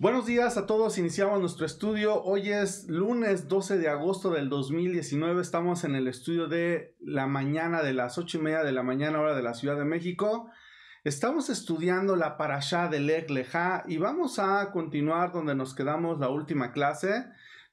Buenos días a todos, iniciamos nuestro estudio. Hoy es lunes 12 de agosto del 2019, estamos en el estudio de la mañana de las 8 y media de la mañana hora de la Ciudad de México. Estamos estudiando la parashá de Lech Lejá y vamos a continuar donde nos quedamos la última clase.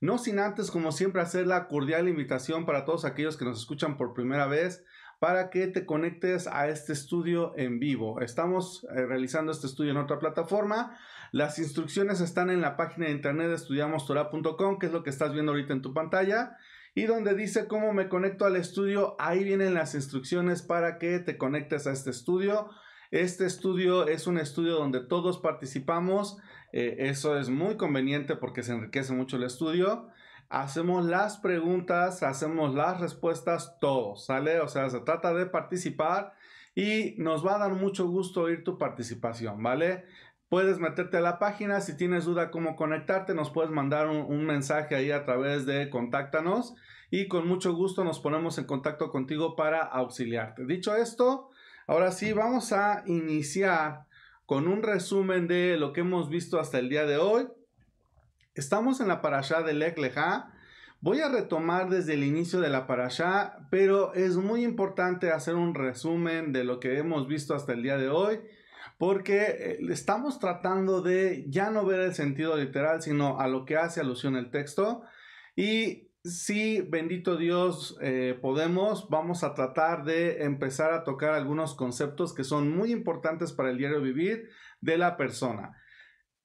No sin antes, como siempre, hacer la cordial invitación para todos aquellos que nos escuchan por primera vez para que te conectes a este estudio en vivo. Estamos eh, realizando este estudio en otra plataforma, las instrucciones están en la página de internet de estudiamostorah.com, que es lo que estás viendo ahorita en tu pantalla, y donde dice cómo me conecto al estudio, ahí vienen las instrucciones para que te conectes a este estudio. Este estudio es un estudio donde todos participamos, eh, eso es muy conveniente porque se enriquece mucho el estudio hacemos las preguntas, hacemos las respuestas, todos, ¿sale? O sea, se trata de participar y nos va a dar mucho gusto oír tu participación, ¿vale? Puedes meterte a la página. Si tienes duda cómo conectarte, nos puedes mandar un, mensaje ahí a través de Contáctanos y con mucho gusto nos ponemos en contacto contigo para auxiliarte. Dicho esto, ahora sí vamos a iniciar con un resumen de lo que hemos visto hasta el día de hoy. Estamos en la parasha de Lech Voy a retomar desde el inicio de la parasha, pero es muy importante hacer un resumen de lo que hemos visto hasta el día de hoy porque eh, estamos tratando de ya no ver el sentido literal, sino a lo que hace alusión el texto. Y si, bendito Dios, eh, podemos, vamos a tratar de empezar a tocar algunos conceptos que son muy importantes para el diario vivir de la persona.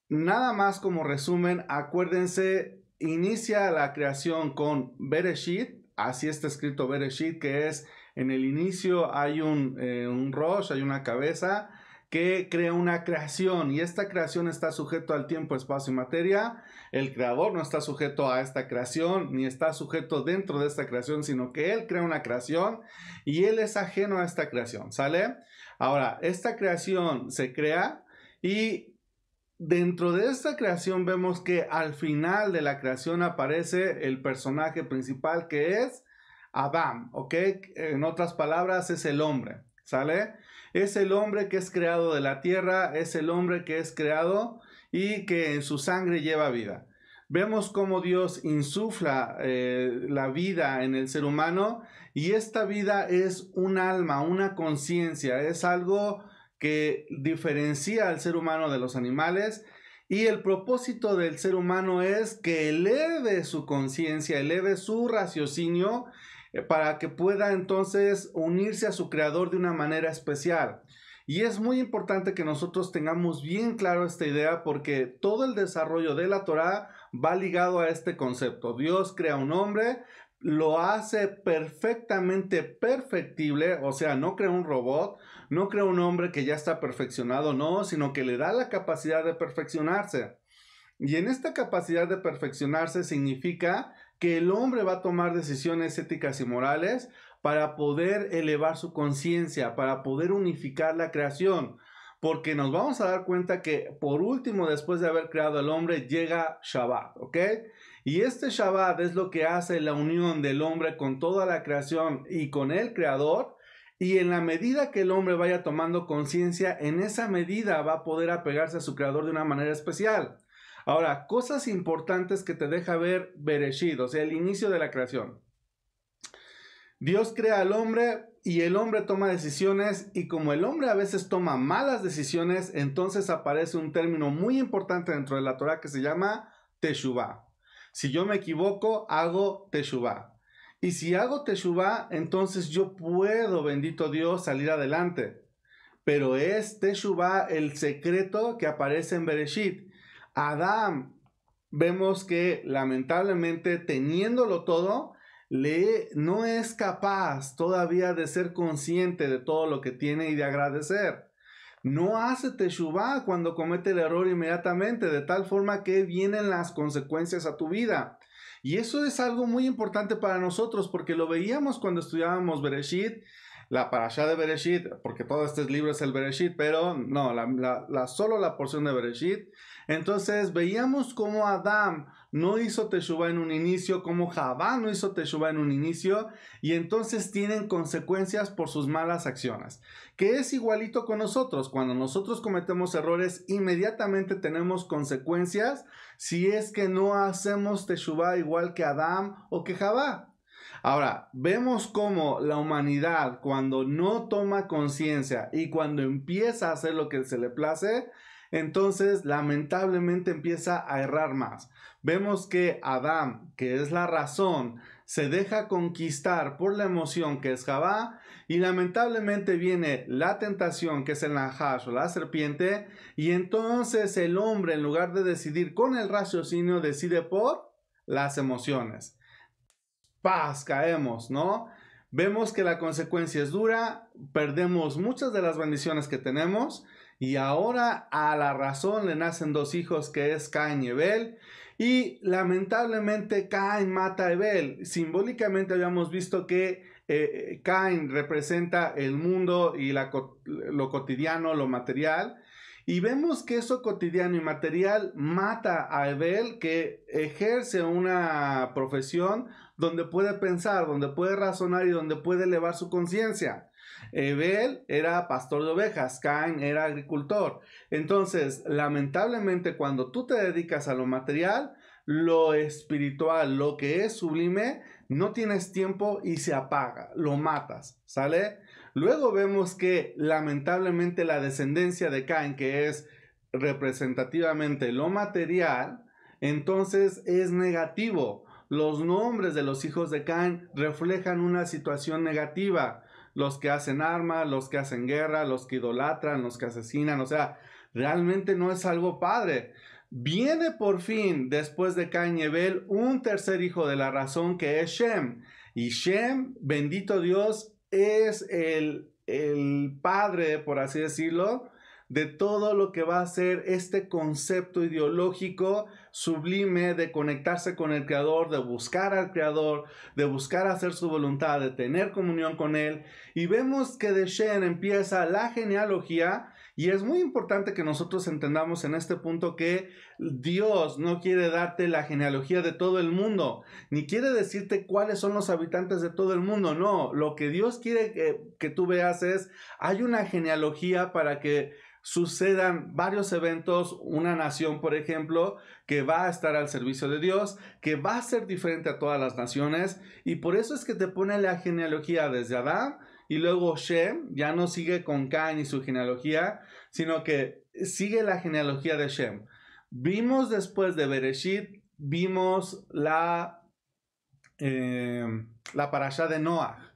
Nada más como resumen, acuérdense, inicia la creación con Bereshit, así está escrito Bereshit, que es en el inicio hay un, eh, un hay una cabeza, que crea una creación y esta creación está sujeto al tiempo, espacio y materia. El creador no está sujeto a esta creación ni está sujeto dentro de esta creación, sino que él crea una creación y él es ajeno a esta creación, ¿sale? Ahora, esta creación se crea y dentro de esta creación vemos que al final de la creación aparece el personaje principal que es Adán, ¿ok? En otras palabras, es el hombre, ¿sale? Es el hombre que es creado de la tierra, es el hombre que es creado y que en su sangre lleva vida. Vemos cómo Dios insufla eh, la vida en el ser humano y esta vida es un alma, una conciencia, es algo que diferencia al ser humano de los animales y el propósito del ser humano es que eleve su conciencia, eleve su raciocinio eh, para que pueda entonces unirse a su creador de una manera especial. Y es muy importante que nosotros tengamos bien claro esta idea porque todo el desarrollo de la Torah va ligado a este concepto. Dios crea un hombre, lo hace perfectamente perfectible, o sea, no crea un robot, no crea un hombre que ya está perfeccionado, no, sino que le da la capacidad de perfeccionarse. Y en esta capacidad de perfeccionarse significa que el hombre va a tomar decisiones éticas y morales para poder elevar su conciencia, para poder unificar la creación. Porque nos vamos a dar cuenta que por último, después de haber creado al hombre, llega Shabbat, ¿ok? Y este Shabbat es lo que hace la unión del hombre con toda la creación y con el creador. Y en la medida que el hombre vaya tomando conciencia, en esa medida va a poder apegarse a su creador de una manera especial. Ahora, cosas importantes que te deja ver Bereshit, o sea, el inicio de la creación. Dios crea al hombre y el hombre toma decisiones y como el hombre a veces toma malas decisiones, entonces aparece un término muy importante dentro de la Torah que se llama Teshuvah. Si yo me equivoco, hago Teshuvah. Y si hago Teshuvah, entonces yo puedo, bendito Dios, salir adelante. Pero es Teshuvah el secreto que aparece en Bereshit. Adán, vemos que lamentablemente teniéndolo todo, le no es capaz todavía de ser consciente de todo lo que tiene y de agradecer. No hace teshuva cuando comete el error inmediatamente, de tal forma que vienen las consecuencias a tu vida. Y eso es algo muy importante para nosotros, porque lo veíamos cuando estudiábamos Bereshit, la parasha de Bereshit, porque todo este libro es el Bereshit, pero no, la, solo la porción de Bereshit, entonces veíamos cómo Adán no hizo Teshuvah en un inicio, cómo Javá no hizo Teshuvah en un inicio, y entonces tienen consecuencias por sus malas acciones, que es igualito con nosotros. Cuando nosotros cometemos errores, inmediatamente tenemos consecuencias si es que no hacemos Teshuvah igual que Adán o que Javá. Ahora, vemos cómo la humanidad cuando no toma conciencia y cuando empieza a hacer lo que se le place, entonces lamentablemente empieza a errar más. Vemos que Adán, que es la razón, se deja conquistar por la emoción que es Jabá y lamentablemente viene la tentación que es el Nahash o la serpiente y entonces el hombre en lugar de decidir con el raciocinio decide por las emociones. Paz, caemos, ¿no? Vemos que la consecuencia es dura, perdemos muchas de las bendiciones que tenemos y ahora a la razón le nacen dos hijos que es Cain y Abel. Y lamentablemente Cain mata a Abel. Simbólicamente habíamos visto que eh, eh, Cain representa el mundo y lo cotidiano, lo material. Y vemos que eso cotidiano y material mata a Abel que ejerce una profesión donde puede pensar, donde puede razonar y donde puede elevar su conciencia. Ebel era pastor de ovejas, Cain era agricultor. Entonces, lamentablemente, cuando tú te dedicas a lo material, lo espiritual, lo que es sublime, no tienes tiempo y se apaga, lo matas, ¿sale? Luego vemos que lamentablemente la descendencia de Cain, que es representativamente lo material, entonces es negativo. Los nombres de los hijos de Cain reflejan una situación negativa los que hacen armas, los que hacen guerra, los que idolatran, los que asesinan, o sea, realmente no es algo padre. Viene por fin, después de Cañebel, un tercer hijo de la razón que es Shem. Y Shem, bendito Dios, es el, el padre, por así decirlo, de todo lo que va a ser este concepto ideológico sublime de conectarse con el Creador, de buscar al Creador, de buscar hacer su voluntad, de tener comunión con Él. Y vemos que de Shen empieza la genealogía y es muy importante que nosotros entendamos en este punto que Dios no quiere darte la genealogía de todo el mundo, ni quiere decirte cuáles son los habitantes de todo el mundo, no, lo que Dios quiere que, que tú veas es, hay una genealogía para que sucedan varios eventos, una nación, por ejemplo, que va a estar al servicio de Dios, que va a ser diferente a todas las naciones, y por eso es que te pone la genealogía desde Adán y luego Shem, ya no sigue con Cain y su genealogía, sino que sigue la genealogía de Shem. Vimos después de Bereshit, vimos la, eh, la parasha de Noah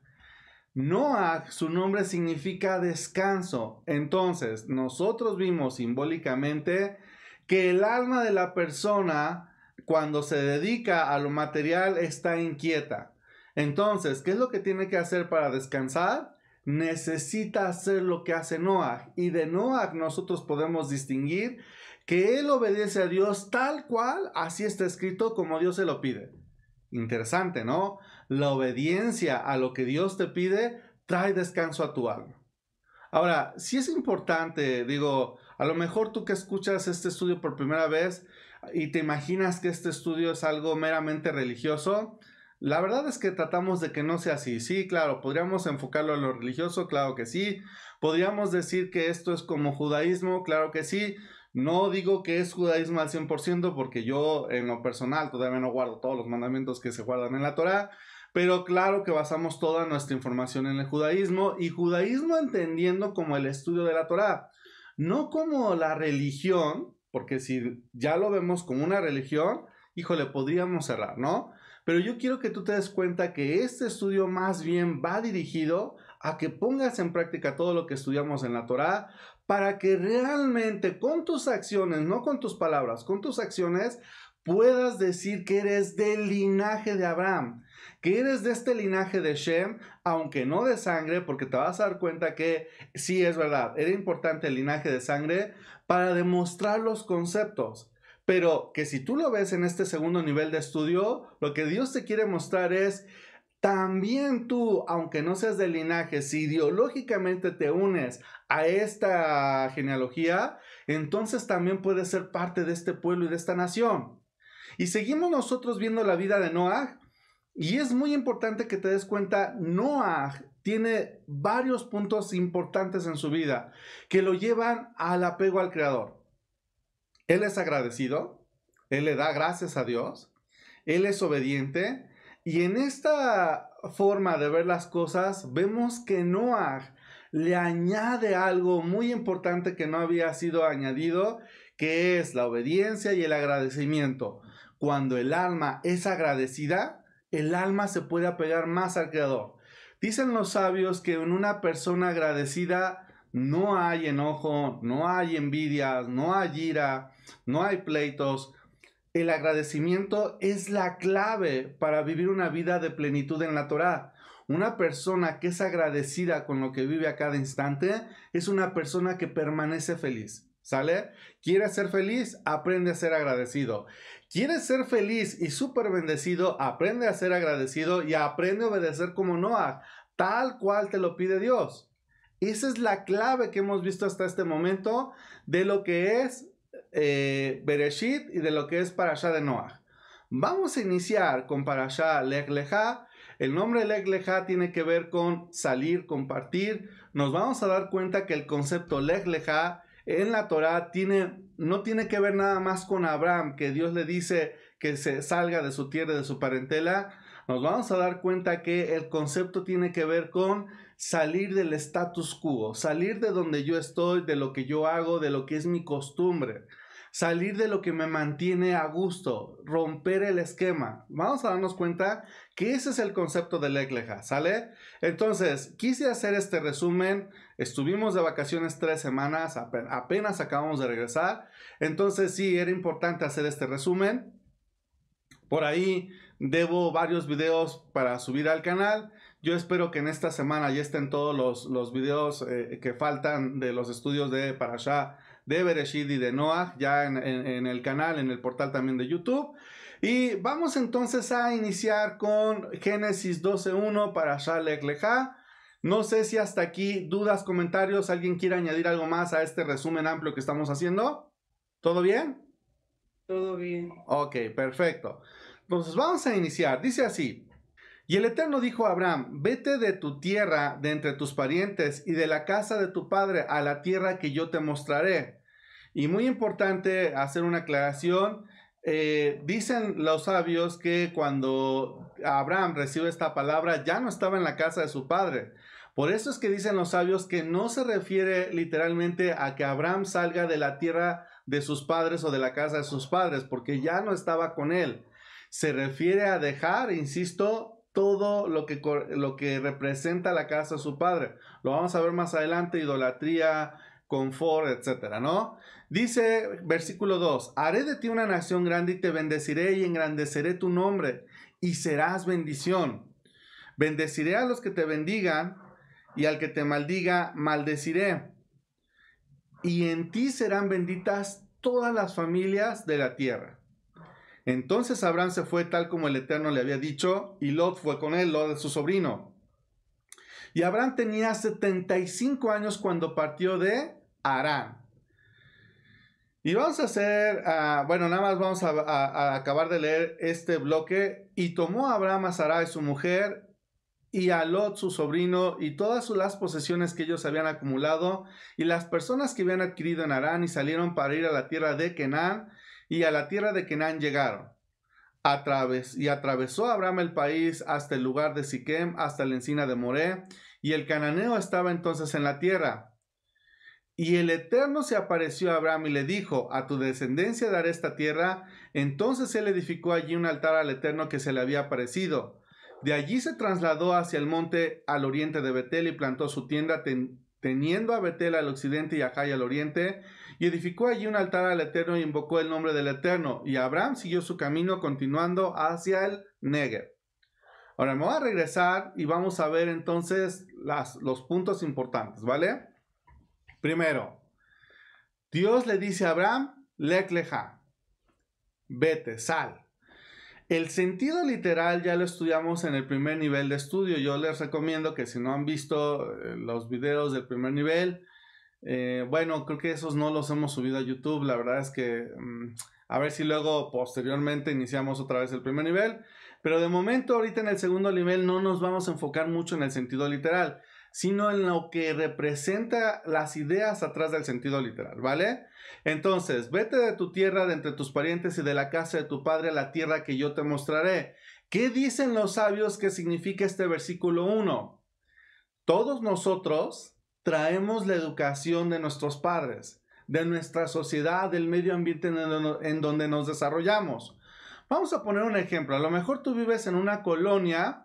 Noah, su nombre significa descanso. Entonces, nosotros vimos simbólicamente que el alma de la persona, cuando se dedica a lo material, está inquieta. Entonces, ¿qué es lo que tiene que hacer para descansar? Necesita hacer lo que hace Noah. Y de Noah nosotros podemos distinguir que él obedece a Dios tal cual, así está escrito como Dios se lo pide. Interesante, ¿no? la obediencia a lo que Dios te pide trae descanso a tu alma. Ahora, si es importante, digo, a lo mejor tú que escuchas este estudio por primera vez y te imaginas que este estudio es algo meramente religioso, la verdad es que tratamos de que no sea así. Sí, claro, podríamos enfocarlo en lo religioso, claro que sí. Podríamos decir que esto es como judaísmo, claro que sí. No digo que es judaísmo al 100% porque yo en lo personal todavía no guardo todos los mandamientos que se guardan en la Torah. Pero claro que basamos toda nuestra información en el judaísmo y judaísmo entendiendo como el estudio de la Torá, no como la religión, porque si ya lo vemos como una religión, híjole, podríamos cerrar, ¿no? Pero yo quiero que tú te des cuenta que este estudio más bien va dirigido a que pongas en práctica todo lo que estudiamos en la Torá para que realmente con tus acciones, no con tus palabras, con tus acciones, puedas decir que eres del linaje de Abraham que eres de este linaje de Shem, aunque no de sangre, porque te vas a dar cuenta que sí es verdad, era importante el linaje de sangre para demostrar los conceptos. Pero que si tú lo ves en este segundo nivel de estudio, lo que Dios te quiere mostrar es, también tú, aunque no seas del linaje, si ideológicamente te unes a esta genealogía, entonces también puedes ser parte de este pueblo y de esta nación. Y seguimos nosotros viendo la vida de Noah y es muy importante que te des cuenta, Noah tiene varios puntos importantes en su vida que lo llevan al apego al Creador. Él es agradecido, él le da gracias a Dios, él es obediente y en esta forma de ver las cosas vemos que Noah le añade algo muy importante que no había sido añadido, que es la obediencia y el agradecimiento. Cuando el alma es agradecida, el alma se puede apegar más al Creador. Dicen los sabios que en una persona agradecida no hay enojo, no hay envidia, no hay ira, no hay pleitos. El agradecimiento es la clave para vivir una vida de plenitud en la Torá. Una persona que es agradecida con lo que vive a cada instante es una persona que permanece feliz. ¿Sale? Quiere ser feliz? Aprende a ser agradecido. ¿Quieres ser feliz y súper bendecido? Aprende a ser agradecido y aprende a obedecer como Noah, tal cual te lo pide Dios. Esa es la clave que hemos visto hasta este momento de lo que es eh, Bereshit y de lo que es Parashá de Noah. Vamos a iniciar con Parashá Lech Lejá. El nombre Lech tiene que ver con salir, compartir. Nos vamos a dar cuenta que el concepto Lech en la Torá tiene, no tiene que ver nada más con Abraham, que Dios le dice que se salga de su tierra, de su parentela. Nos vamos a dar cuenta que el concepto tiene que ver con salir del status quo, salir de donde yo estoy, de lo que yo hago, de lo que es mi costumbre, salir de lo que me mantiene a gusto, romper el esquema. Vamos a darnos cuenta que ese es el concepto de Ecleja, ¿sale? Entonces, quise hacer este resumen Estuvimos de vacaciones tres semanas, apenas acabamos de regresar. Entonces sí, era importante hacer este resumen. Por ahí debo varios videos para subir al canal. Yo espero que en esta semana ya estén todos los, videos eh, que faltan de los estudios de Parashah de Bereshit y de Noah, ya en, el canal, en el portal también de YouTube. Y vamos entonces a iniciar con Génesis 12.1 para Lech Lejá. No sé si hasta aquí dudas, comentarios, alguien quiere añadir algo más a este resumen amplio que estamos haciendo. ¿Todo bien? Todo bien. Ok, perfecto. Entonces vamos a iniciar. Dice así. Y el Eterno dijo a Abraham, vete de tu tierra, de entre tus parientes y de la casa de tu padre a la tierra que yo te mostraré. Y muy importante hacer una aclaración. Eh, dicen los sabios que cuando Abraham recibe esta palabra ya no estaba en la casa de su padre, por eso es que dicen los sabios que no se refiere literalmente a que Abraham salga de la tierra de sus padres o de la casa de sus padres, porque ya no estaba con él. Se refiere a dejar, insisto, todo lo que, lo que representa la casa de su padre. Lo vamos a ver más adelante, idolatría, confort, etcétera, ¿no? Dice versículo 2, haré de ti una nación grande y te bendeciré y engrandeceré tu nombre y serás bendición. Bendeciré a los que te bendigan y al que te maldiga, maldeciré. Y en ti serán benditas todas las familias de la tierra. Entonces Abraham se fue tal como el Eterno le había dicho, y Lot fue con él, Lot su sobrino. Y Abraham tenía 75 años cuando partió de Arán. Y vamos a hacer, ah, bueno, nada más vamos a, acabar de leer este bloque. Y tomó a Abraham a Sarai, su mujer, y a Lot, su sobrino, y todas las posesiones que ellos habían acumulado, y las personas que habían adquirido en Arán, y salieron para ir a la tierra de Kenán, y a la tierra de Kenán llegaron. través y atravesó Abraham el país hasta el lugar de Siquem, hasta la encina de Moré, y el cananeo estaba entonces en la tierra. Y el Eterno se apareció a Abraham y le dijo, a tu descendencia daré esta tierra. Entonces él edificó allí un altar al Eterno que se le había aparecido de allí se trasladó hacia el monte al oriente de Betel y plantó su tienda teniendo a Betel al occidente y a Jai al oriente, y edificó allí un altar al Eterno y invocó el nombre del Eterno, y Abraham siguió su camino continuando hacia el Negev. Ahora me voy a regresar y vamos a ver entonces los puntos importantes, ¿vale? Primero, Dios le dice a Abraham, Lecleja, vete, sal. El sentido literal ya lo estudiamos en el primer nivel de estudio. Yo les recomiendo que si no han visto eh, los videos del primer nivel, eh, bueno, creo que esos no los hemos subido a YouTube. La verdad es que mm, a ver si luego posteriormente iniciamos otra vez el primer nivel. Pero de momento ahorita en el segundo nivel no nos vamos a enfocar mucho en el sentido literal sino en lo que representa las ideas atrás del sentido literal, ¿vale? Entonces, vete de tu tierra, de entre tus parientes y de la casa de tu padre a la tierra que yo te mostraré. ¿Qué dicen los sabios que significa este versículo 1? Todos nosotros traemos la educación de nuestros padres, de nuestra sociedad, del medio ambiente en donde nos desarrollamos. Vamos a poner un ejemplo. A lo mejor tú vives en una colonia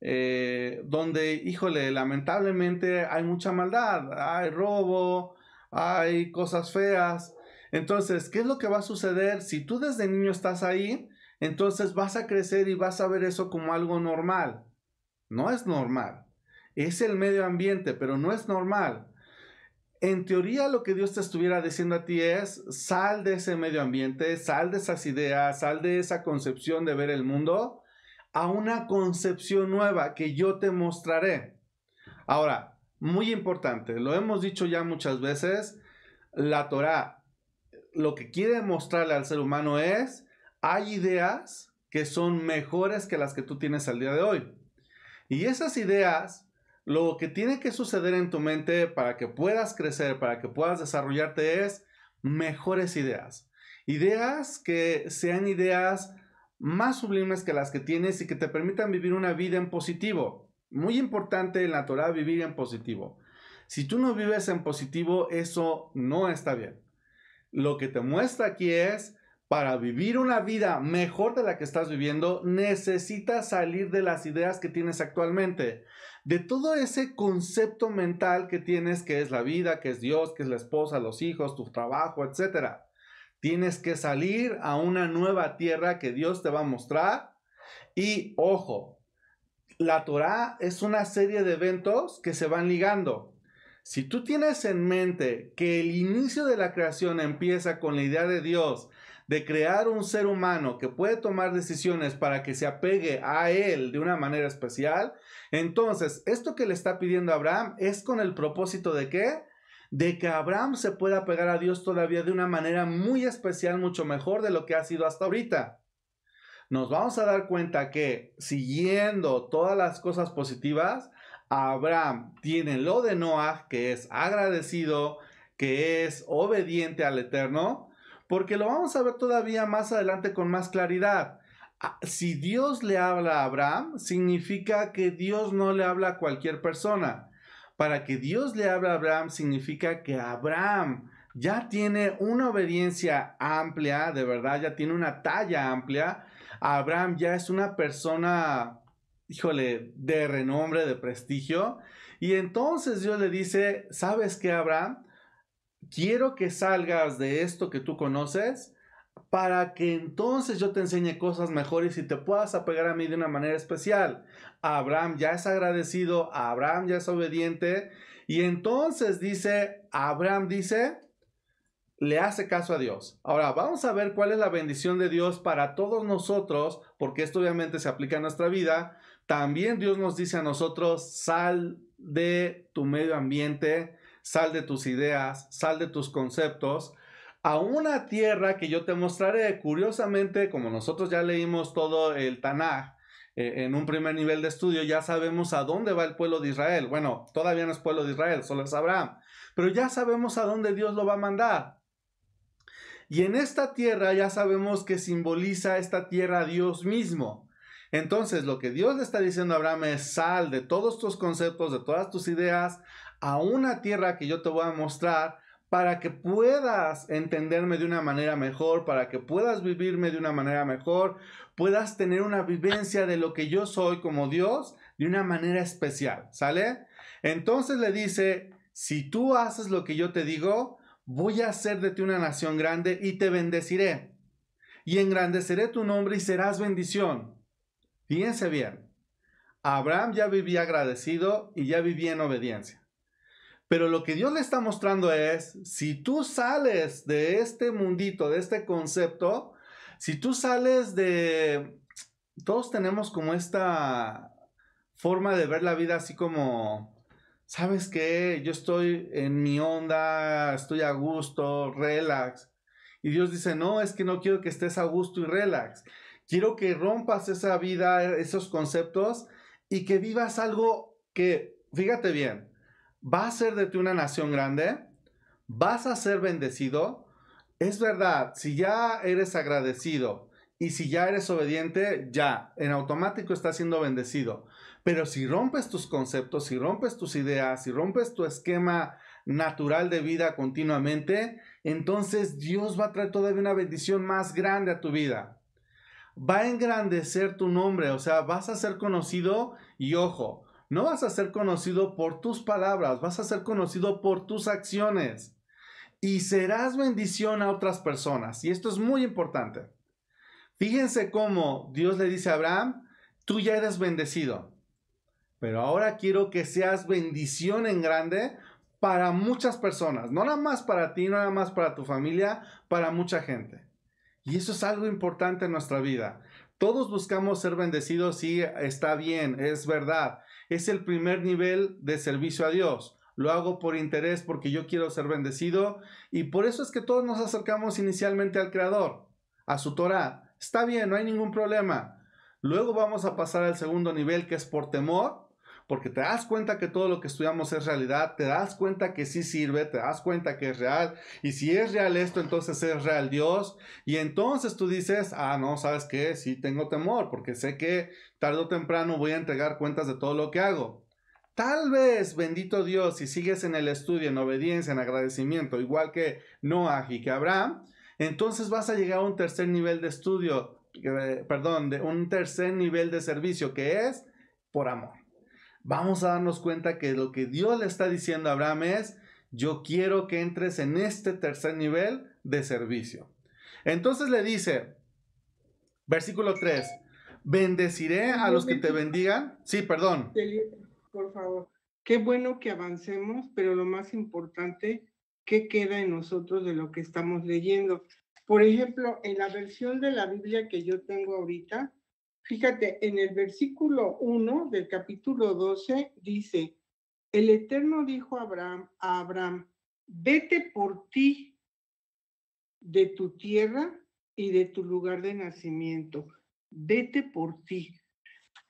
eh, donde, híjole, lamentablemente hay mucha maldad, hay robo, hay cosas feas. Entonces, ¿qué es lo que va a suceder si tú desde niño estás ahí? Entonces vas a crecer y vas a ver eso como algo normal. No es normal. Es el medio ambiente, pero no es normal. En teoría lo que Dios te estuviera diciendo a ti es, sal de ese medio ambiente, sal de esas ideas, sal de esa concepción de ver el mundo a una concepción nueva que yo te mostraré. Ahora, muy importante, lo hemos dicho ya muchas veces, la Torah lo que quiere mostrarle al ser humano es, hay ideas que son mejores que las que tú tienes al día de hoy. Y esas ideas, lo que tiene que suceder en tu mente para que puedas crecer, para que puedas desarrollarte es mejores ideas. Ideas que sean ideas más sublimes que las que tienes y que te permitan vivir una vida en positivo. Muy importante en la Torah vivir en positivo. Si tú no vives en positivo, eso no está bien. Lo que te muestra aquí es, para vivir una vida mejor de la que estás viviendo, necesitas salir de las ideas que tienes actualmente, de todo ese concepto mental que tienes que es la vida, que es Dios, que es la esposa, los hijos, tu trabajo, etcétera. Tienes que salir a una nueva tierra que Dios te va a mostrar. Y ojo, la Torah es una serie de eventos que se van ligando. Si tú tienes en mente que el inicio de la creación empieza con la idea de Dios de crear un ser humano que puede tomar decisiones para que se apegue a él de una manera especial, entonces esto que le está pidiendo Abraham es con el propósito de que de que Abraham se pueda pegar a Dios todavía de una manera muy especial, mucho mejor de lo que ha sido hasta ahorita. Nos vamos a dar cuenta que siguiendo todas las cosas positivas, Abraham tiene lo de Noah, que es agradecido, que es obediente al Eterno, porque lo vamos a ver todavía más adelante con más claridad. Ah, si Dios le habla a Abraham, significa que Dios no le habla a cualquier persona para que Dios le hable a Abraham significa que Abraham ya tiene una obediencia amplia, de verdad, ya tiene una talla amplia. Abraham ya es una persona, híjole, de renombre, de prestigio. Y entonces Dios le dice, ¿sabes qué, Abraham? Quiero que salgas de esto que tú conoces para que entonces yo te enseñe cosas mejores y te puedas apegar a mí de una manera especial. Abraham ya es agradecido, Abraham ya es obediente y entonces dice, Abraham dice, le hace caso a Dios. Ahora vamos a ver cuál es la bendición de Dios para todos nosotros, porque esto obviamente se aplica a nuestra vida. También Dios nos dice a nosotros, sal de tu medio ambiente, sal de tus ideas, sal de tus conceptos a una tierra que yo te mostraré. Curiosamente, como nosotros ya leímos todo el Tanaj, eh, en un primer nivel de estudio ya sabemos a dónde va el pueblo de Israel. Bueno, todavía no es pueblo de Israel, solo es Abraham. Pero ya sabemos a dónde Dios lo va a mandar. Y en esta tierra ya sabemos que simboliza esta tierra a Dios mismo. Entonces, lo que Dios le está diciendo a Abraham es, sal de todos tus conceptos, de todas tus ideas, a una tierra que yo te voy a mostrar para que puedas entenderme de una manera mejor, para que puedas vivirme de una manera mejor, puedas tener una vivencia de lo que yo soy como Dios de una manera especial, ¿sale? Entonces le dice, si tú haces lo que yo te digo, voy a hacer de ti una nación grande y te bendeciré, y engrandeceré tu nombre y serás bendición. Fíjense bien, Abraham ya vivía agradecido y ya vivía en obediencia. Pero lo que Dios le está mostrando es, si tú sales de este mundito, de este concepto, si tú sales de... Todos tenemos como esta forma de ver la vida así como, ¿sabes qué? Yo estoy en mi onda, estoy a gusto, relax. Y Dios dice, no, es que no quiero que estés a gusto y relax. Quiero que rompas esa vida, esos conceptos y que vivas algo que, fíjate bien, va a ser de ti una nación grande, vas a ser bendecido. Es verdad, si ya eres agradecido y si ya eres obediente, ya en automático estás siendo bendecido. Pero si rompes tus conceptos, si rompes tus ideas, si rompes tu esquema natural de vida continuamente, entonces Dios va a traer todavía una bendición más grande a tu vida. Va a engrandecer tu nombre, o sea, vas a ser conocido y ojo, no vas a ser conocido por tus palabras, vas a ser conocido por tus acciones y serás bendición a otras personas. Y esto es muy importante. Fíjense cómo Dios le dice a Abraham, tú ya eres bendecido, pero ahora quiero que seas bendición en grande para muchas personas, no nada más para ti, no nada más para tu familia, para mucha gente. Y eso es algo importante en nuestra vida. Todos buscamos ser bendecidos, y está bien, es verdad. Es el primer nivel de servicio a Dios. Lo hago por interés porque yo quiero ser bendecido y por eso es que todos nos acercamos inicialmente al Creador, a su Torah. Está bien, no hay ningún problema. Luego vamos a pasar al segundo nivel que es por temor porque te das cuenta que todo lo que estudiamos es realidad, te das cuenta que sí sirve, te das cuenta que es real, y si es real esto, entonces es real Dios, y entonces tú dices, ah, no, sabes qué, sí tengo temor, porque sé que tarde o temprano voy a entregar cuentas de todo lo que hago. Tal vez, bendito Dios, si sigues en el estudio, en obediencia, en agradecimiento, igual que Noah y que Abraham, entonces vas a llegar a un tercer nivel de estudio, eh, perdón, de un tercer nivel de servicio que es por amor vamos a darnos cuenta que lo que Dios le está diciendo a Abraham es, yo quiero que entres en este tercer nivel de servicio. Entonces le dice, versículo 3, bendeciré a los que te bendigan. Sí, perdón. Por favor, qué bueno que avancemos, pero lo más importante, ¿qué queda en nosotros de lo que estamos leyendo? Por ejemplo, en la versión de la Biblia que yo tengo ahorita, Fíjate, en el versículo 1 del capítulo 12 dice, el Eterno dijo a Abraham, Abraham, vete por ti de tu tierra y de tu lugar de nacimiento, vete por ti.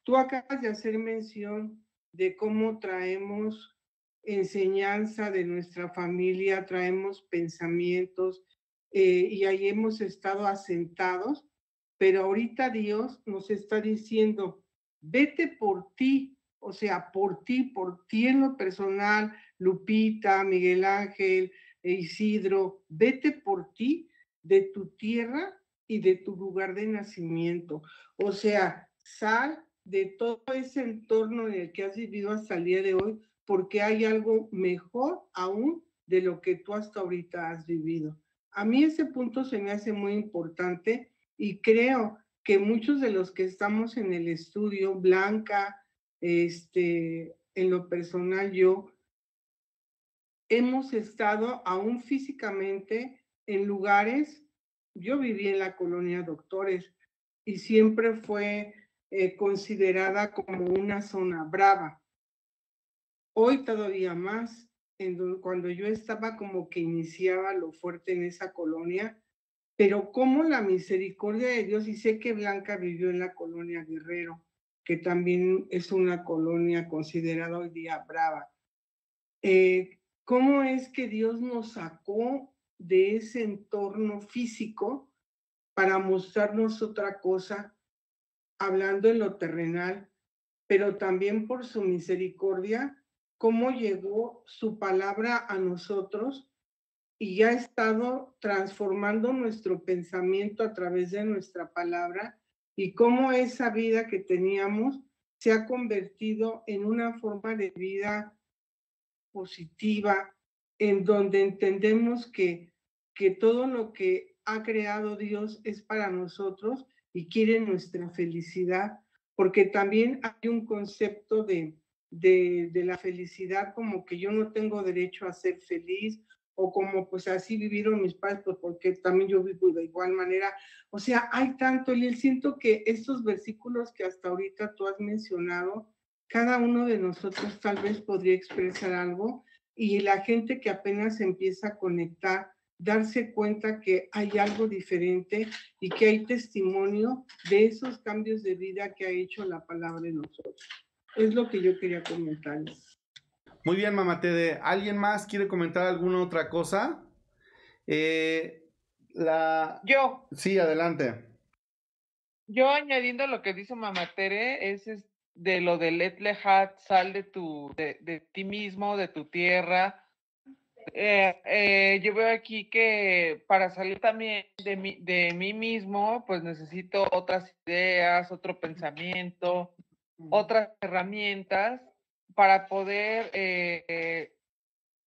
Tú acabas de hacer mención de cómo traemos enseñanza de nuestra familia, traemos pensamientos eh, y ahí hemos estado asentados pero ahorita Dios nos está diciendo, vete por ti, o sea, por ti, por ti en lo personal, Lupita, Miguel Ángel, Isidro, vete por ti de tu tierra y de tu lugar de nacimiento. O sea, sal de todo ese entorno en el que has vivido hasta el día de hoy, porque hay algo mejor aún de lo que tú hasta ahorita has vivido. A mí ese punto se me hace muy importante y creo que muchos de los que estamos en el estudio, Blanca, este, en lo personal yo, hemos estado aún físicamente en lugares, yo viví en la colonia Doctores y siempre fue eh, considerada como una zona brava. Hoy todavía más, cuando yo estaba como que iniciaba lo fuerte en esa colonia, pero cómo la misericordia de Dios, y sé que Blanca vivió en la colonia Guerrero, que también es una colonia considerada hoy día brava, eh, ¿cómo es que Dios nos sacó de ese entorno físico para mostrarnos otra cosa, hablando en lo terrenal, pero también por su misericordia, cómo llegó su palabra a nosotros y ya ha estado transformando nuestro pensamiento a través de nuestra palabra y cómo esa vida que teníamos se ha convertido en una forma de vida positiva, en donde entendemos que, que todo lo que ha creado Dios es para nosotros y quiere nuestra felicidad, porque también hay un concepto de, de la felicidad como que yo no tengo derecho a ser feliz o como pues así vivieron mis padres, pues, porque también yo vivo de igual manera. O sea, hay tanto, y siento que estos versículos que hasta ahorita tú has mencionado, cada uno de nosotros tal vez podría expresar algo y la gente que apenas empieza a conectar, darse cuenta que hay algo diferente y que hay testimonio de esos cambios de vida que ha hecho la palabra en nosotros. Es lo que yo quería comentarles. Muy bien, mamá Tere. ¿Alguien más quiere comentar alguna otra cosa? Eh, la... Yo. Sí, adelante. Yo añadiendo lo que dice mamá Tere, es, de lo de Hat sal de, tu, de, ti mismo, de tu tierra. Eh, eh, yo veo aquí que para salir también de de mí mismo, pues necesito otras ideas, otro pensamiento, otras herramientas para poder eh, eh,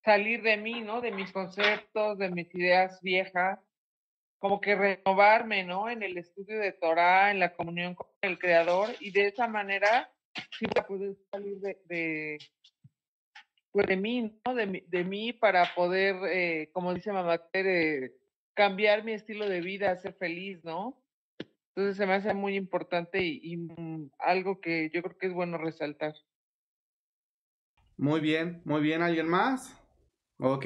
salir de mí, ¿no? De mis conceptos, de mis ideas viejas, como que renovarme, ¿no? En el estudio de Torah, en la comunión con el Creador, y de esa manera sí para poder salir pues, de, mí, ¿no? De, mí para poder, eh, como dice Mamá Tere, cambiar mi estilo de vida, ser feliz, ¿no? Entonces se me hace muy importante y mm, algo que yo creo que es bueno resaltar. Muy bien, muy bien. ¿Alguien más? Ok.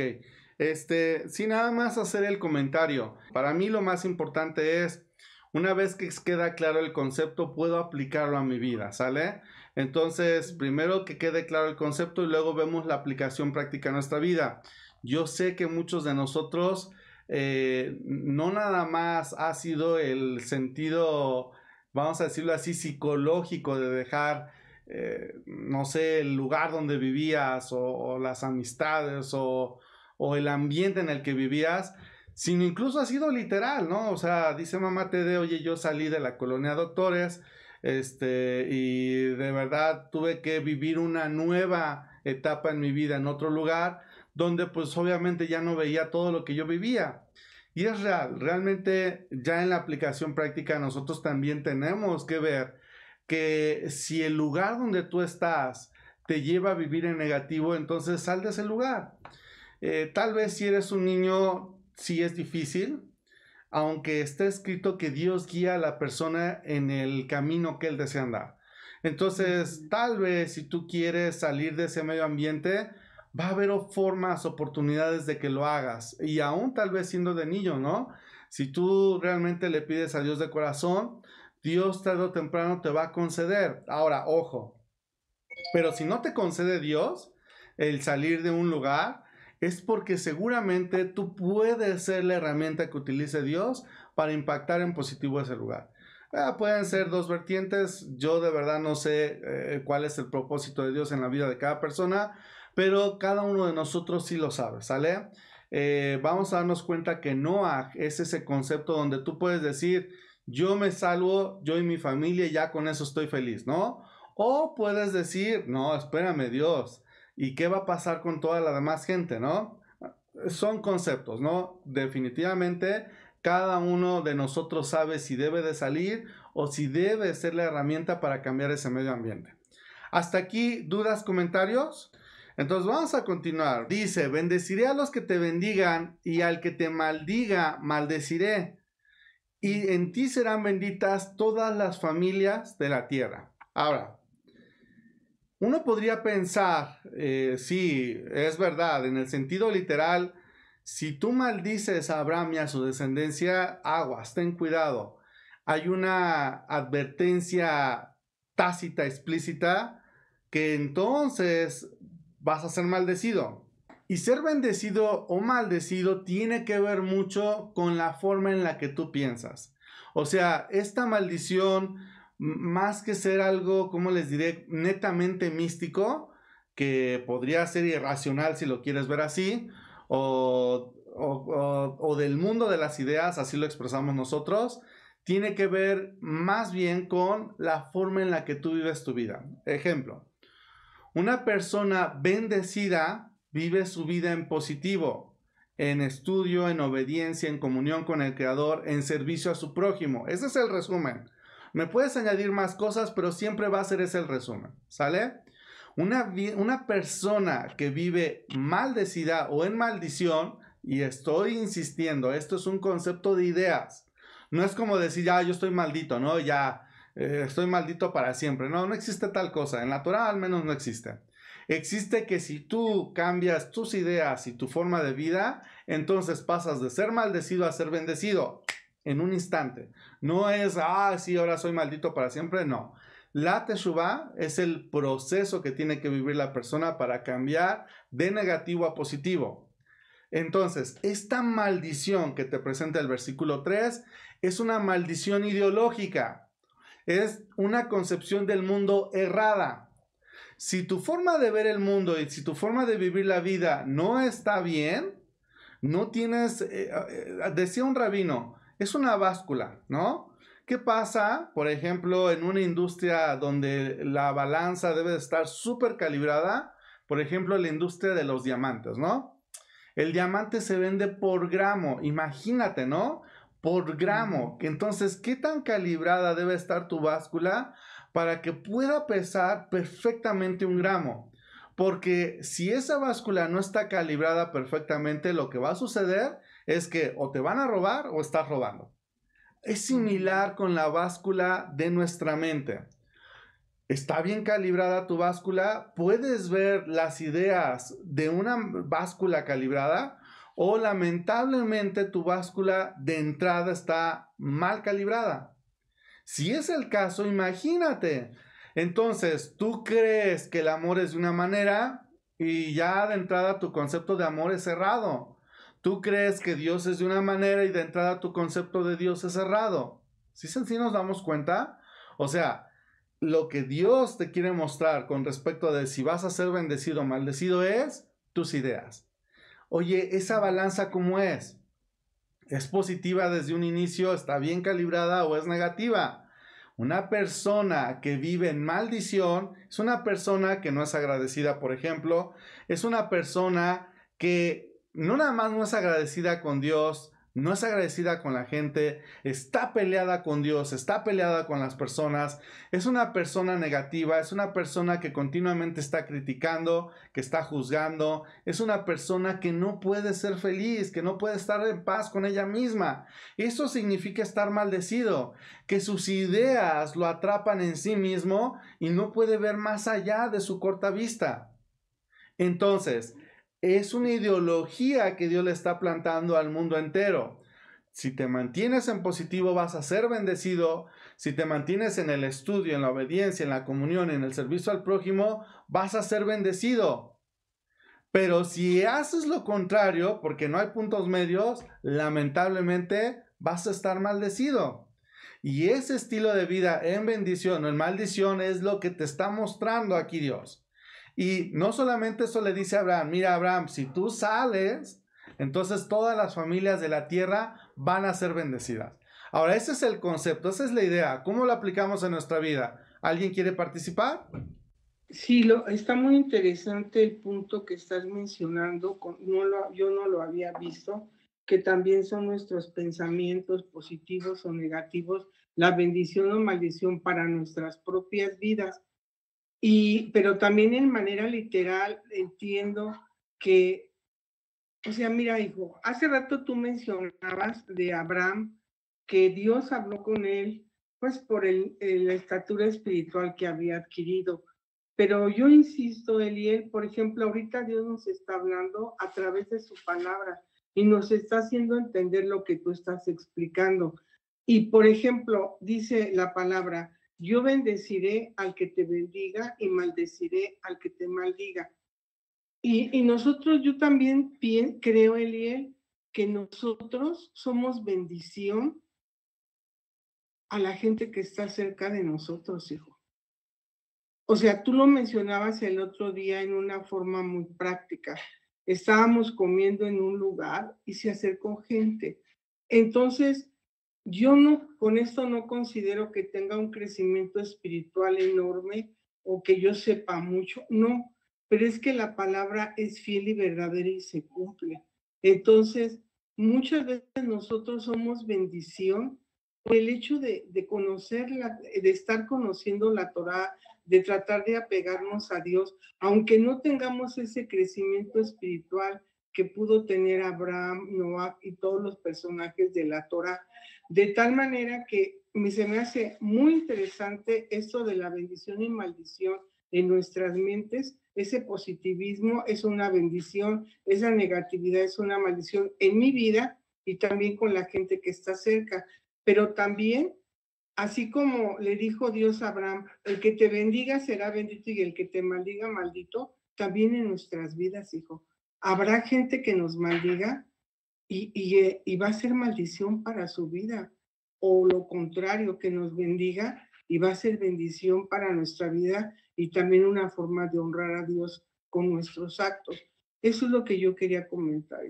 Este, sin nada más hacer el comentario. Para mí lo más importante es, una vez que queda claro el concepto, puedo aplicarlo a mi vida, ¿sale? Entonces, primero que quede claro el concepto y luego vemos la aplicación práctica en nuestra vida. Yo sé que muchos de nosotros eh, no nada más ha sido el sentido, vamos a decirlo así, psicológico de dejar eh, no sé, el lugar donde vivías o, las amistades o, o, el ambiente en el que vivías, sino incluso ha sido literal, ¿no? O sea, dice mamá TD, oye, yo salí de la colonia Doctores, este, y de verdad tuve que vivir una nueva etapa en mi vida en otro lugar, donde pues obviamente ya no veía todo lo que yo vivía. Y es real, realmente ya en la aplicación práctica nosotros también tenemos que ver que si el lugar donde tú estás te lleva a vivir en negativo, entonces sal de ese lugar. Eh, tal vez si eres un niño, si es difícil, aunque esté escrito que Dios guía a la persona en el camino que él desea andar. Entonces, tal vez si tú quieres salir de ese medio ambiente, va a haber formas, oportunidades de que lo hagas. Y aún tal vez siendo de niño, ¿no? Si tú realmente le pides a Dios de corazón, Dios tarde o temprano te va a conceder. Ahora, ojo, pero si no te concede Dios el salir de un lugar, es porque seguramente tú puedes ser la herramienta que utilice Dios para impactar en positivo ese lugar. Ah, pueden ser dos vertientes, yo de verdad no sé eh, cuál es el propósito de Dios en la vida de cada persona, pero cada uno de nosotros sí lo sabe, ¿sale? Eh, vamos a darnos cuenta que Noah es ese concepto donde tú puedes decir, yo me salvo, yo y mi familia, ya con eso estoy feliz, ¿no? O puedes decir, no, espérame Dios, ¿y qué va a pasar con toda la demás gente, ¿no? Son conceptos, ¿no? Definitivamente, cada uno de nosotros sabe si debe de salir o si debe ser la herramienta para cambiar ese medio ambiente. Hasta aquí, dudas, comentarios. Entonces vamos a continuar. Dice, bendeciré a los que te bendigan y al que te maldiga, maldeciré y en ti serán benditas todas las familias de la tierra. Ahora, uno podría pensar, eh, sí, es verdad, en el sentido literal, si tú maldices a Abraham y a su descendencia, aguas, ten cuidado. Hay una advertencia tácita, explícita, que entonces vas a ser maldecido. Y ser bendecido o maldecido tiene que ver mucho con la forma en la que tú piensas. O sea, esta maldición, más que ser algo, como les diré, netamente místico, que podría ser irracional si lo quieres ver así, o, o del mundo de las ideas, así lo expresamos nosotros, tiene que ver más bien con la forma en la que tú vives tu vida. Ejemplo, una persona bendecida vive su vida en positivo, en estudio, en obediencia, en comunión con el Creador, en servicio a su prójimo. Ese es el resumen. Me puedes añadir más cosas, pero siempre va a ser ese el resumen. ¿Sale? Una, una persona que vive maldecida o en maldición, y estoy insistiendo, esto es un concepto de ideas. No es como decir, ya, ah, yo estoy maldito, ¿no? Ya, eh, estoy maldito para siempre. No, no existe tal cosa. En la Torah al menos no existe. Existe que si tú cambias tus ideas y tu forma de vida, entonces pasas de ser maldecido a ser bendecido en un instante. No es, ah, sí, ahora soy maldito para siempre, no. La teshuva es el proceso que tiene que vivir la persona para cambiar de negativo a positivo. Entonces, esta maldición que te presenta el versículo 3 es una maldición ideológica, es una concepción del mundo errada. Si tu forma de ver el mundo y si tu forma de vivir la vida no está bien, no tienes, eh, eh, decía un rabino, es una báscula, ¿no? ¿Qué pasa, por ejemplo, en una industria donde la balanza debe estar súper calibrada? Por ejemplo, la industria de los diamantes, ¿no? El diamante se vende por gramo, imagínate, ¿no? Por gramo. Entonces, ¿qué tan calibrada debe estar tu báscula para que pueda pesar perfectamente un gramo. Porque si esa báscula no está calibrada perfectamente, lo que va a suceder es que o te van a robar o estás robando. Es similar con la báscula de nuestra mente. Está bien calibrada tu báscula, puedes ver las ideas de una báscula calibrada o lamentablemente tu báscula de entrada está mal calibrada. Si es el caso, imagínate. Entonces, tú crees que el amor es de una manera y ya de entrada tu concepto de amor es cerrado. Tú crees que Dios es de una manera y de entrada tu concepto de Dios es cerrado. ¿Sí, sí nos damos cuenta? O sea, lo que Dios te quiere mostrar con respecto de si vas a ser bendecido o maldecido es tus ideas. Oye, esa balanza cómo es? es positiva desde un inicio, está bien calibrada o es negativa. Una persona que vive en maldición es una persona que no es agradecida, por ejemplo, es una persona que no nada más no es agradecida con Dios, no es agradecida con la gente, está peleada con Dios, está peleada con las personas, es una persona negativa, es una persona que continuamente está criticando, que está juzgando, es una persona que no puede ser feliz, que no puede estar en paz con ella misma. Eso significa estar maldecido, que sus ideas lo atrapan en sí mismo y no puede ver más allá de su corta vista. Entonces, es una ideología que Dios le está plantando al mundo entero. Si te mantienes en positivo vas a ser bendecido. Si te mantienes en el estudio, en la obediencia, en la comunión, en el servicio al prójimo, vas a ser bendecido. Pero si haces lo contrario, porque no hay puntos medios, lamentablemente vas a estar maldecido. Y ese estilo de vida en bendición o en maldición es lo que te está mostrando aquí Dios. Y no solamente eso le dice a Abraham, mira Abraham, si tú sales, entonces todas las familias de la tierra van a ser bendecidas. Ahora, ese es el concepto, esa es la idea. ¿Cómo lo aplicamos en nuestra vida? ¿Alguien quiere participar? Sí, lo, está muy interesante el punto que estás mencionando, no lo, yo no lo había visto, que también son nuestros pensamientos positivos o negativos, la bendición o maldición para nuestras propias vidas. Y, pero también en manera literal entiendo que, o sea, mira, hijo, hace rato tú mencionabas de Abraham que Dios habló con él, pues por el, eh, la estatura espiritual que había adquirido. Pero yo insisto, Eliel, por ejemplo, ahorita Dios nos está hablando a través de su palabra y nos está haciendo entender lo que tú estás explicando. Y, por ejemplo, dice la palabra, yo bendeciré al que te bendiga y maldeciré al que te maldiga. Y, nosotros, yo también creo, Eliel, que nosotros somos bendición a la gente que está cerca de nosotros, hijo. O sea, tú lo mencionabas el otro día en una forma muy práctica. Estábamos comiendo en un lugar y se acercó gente. Entonces, yo no, con esto no considero que tenga un crecimiento espiritual enorme o que yo sepa mucho, no, pero es que la palabra es fiel y verdadera y se cumple. Entonces, muchas veces nosotros somos bendición por el hecho de, de conocer, de estar conociendo la Torá, de tratar de apegarnos a Dios, aunque no tengamos ese crecimiento espiritual que pudo tener Abraham, Noah y todos los personajes de la Torá. De tal manera que me, se me hace muy interesante esto de la bendición y maldición en nuestras mentes. Ese positivismo es una bendición, esa negatividad es una maldición en mi vida y también con la gente que está cerca. Pero también, así como le dijo Dios a Abraham, el que te bendiga será bendito y el que te maldiga maldito, también en nuestras vidas, hijo. ¿Habrá gente que nos maldiga? Eh, y, va a ser maldición para su vida. O lo contrario, que nos bendiga y va a ser bendición para nuestra vida y también una forma de honrar a Dios con nuestros actos. Eso es lo que yo quería comentar.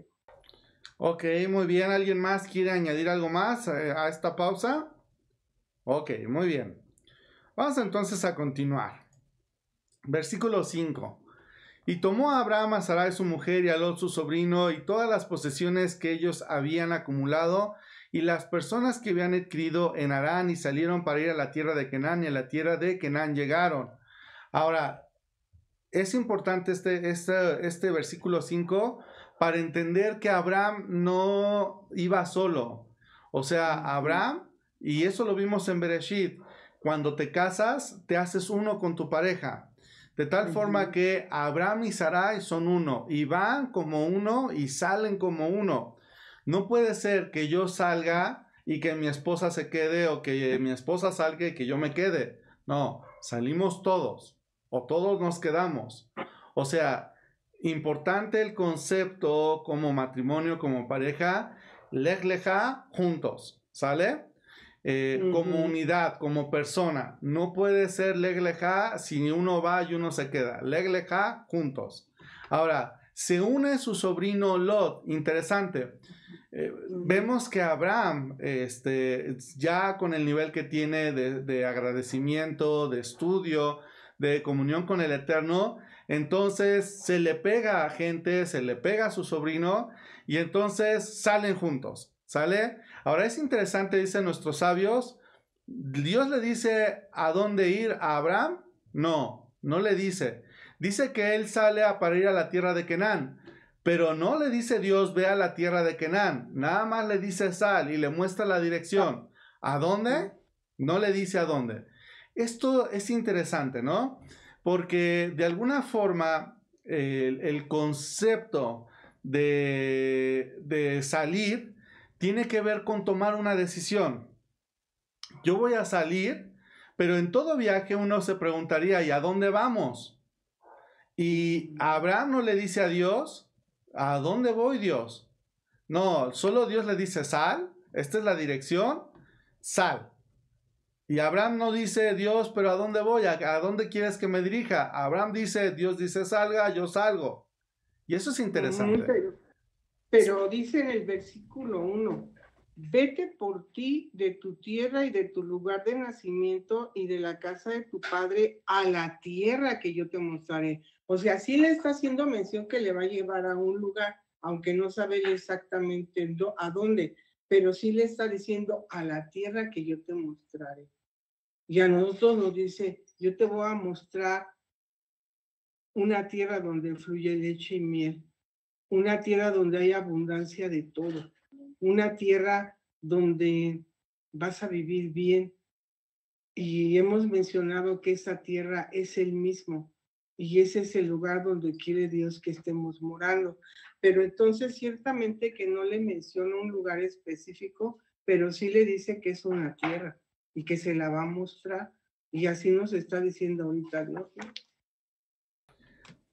Ok, muy bien. ¿Alguien más quiere añadir algo más eh, a esta pausa? Ok, muy bien. Vamos entonces a continuar. Versículo 5. Y tomó a Abraham a Sarai su mujer y a Lot su sobrino y todas las posesiones que ellos habían acumulado y las personas que habían adquirido en Arán y salieron para ir a la tierra de Kenán y a la tierra de Kenán llegaron. Ahora, es importante este, este, este versículo 5 para entender que Abraham no iba solo. O sea, Abraham, y eso lo vimos en Bereshit, cuando te casas, te haces uno con tu pareja. De tal forma que Abraham y Sarai son uno y van como uno y salen como uno. No puede ser que yo salga y que mi esposa se quede o que mi esposa salga y que yo me quede. No, salimos todos o todos nos quedamos. O sea, importante el concepto como matrimonio, como pareja, lej leja juntos, ¿sale? Eh, como unidad, como persona. No puede ser legleja si uno va y uno se queda. legleja juntos. Ahora, se une su sobrino Lot. Interesante. Eh, vemos que Abraham, este, ya con el nivel que tiene de, de, agradecimiento, de estudio, de comunión con el Eterno, entonces se le pega a gente, se le pega a su sobrino y entonces salen juntos. ¿Sale? Ahora es interesante, dicen nuestros sabios, Dios le dice a dónde ir a Abraham. No, no le dice. Dice que él sale a para ir a la tierra de Kenán. Pero no le dice Dios, ve a la tierra de Kenán. Nada más le dice sal y le muestra la dirección. ¿A dónde? No le dice a dónde. Esto es interesante, ¿no? Porque de alguna forma el, concepto de salir tiene que ver con tomar una decisión. Yo voy a salir, pero en todo viaje uno se preguntaría, ¿y a dónde vamos? Y Abraham no le dice a Dios, ¿a dónde voy Dios? No, solo Dios le dice, sal, esta es la dirección, sal. Y Abraham no dice, Dios, pero ¿a dónde voy? ¿A, dónde quieres que me dirija? Abraham dice, Dios dice, salga, yo salgo. Y eso es interesante. Pero dice en el versículo 1, vete por ti de tu tierra y de tu lugar de nacimiento y de la casa de tu padre a la tierra que yo te mostraré. O sea, sí le está haciendo mención que le va a llevar a un lugar, aunque no sabe exactamente a dónde, pero sí le está diciendo a la tierra que yo te mostraré. Y a nosotros nos dice, yo te voy a mostrar una tierra donde fluye leche y miel una tierra donde hay abundancia de todo, una tierra donde vas a vivir bien. Y hemos mencionado que esa tierra es el mismo y ese es el lugar donde quiere Dios que estemos morando. Pero entonces ciertamente que no le menciona un lugar específico, pero sí le dice que es una tierra y que se la va a mostrar. Y así nos está diciendo ahorita ¿no?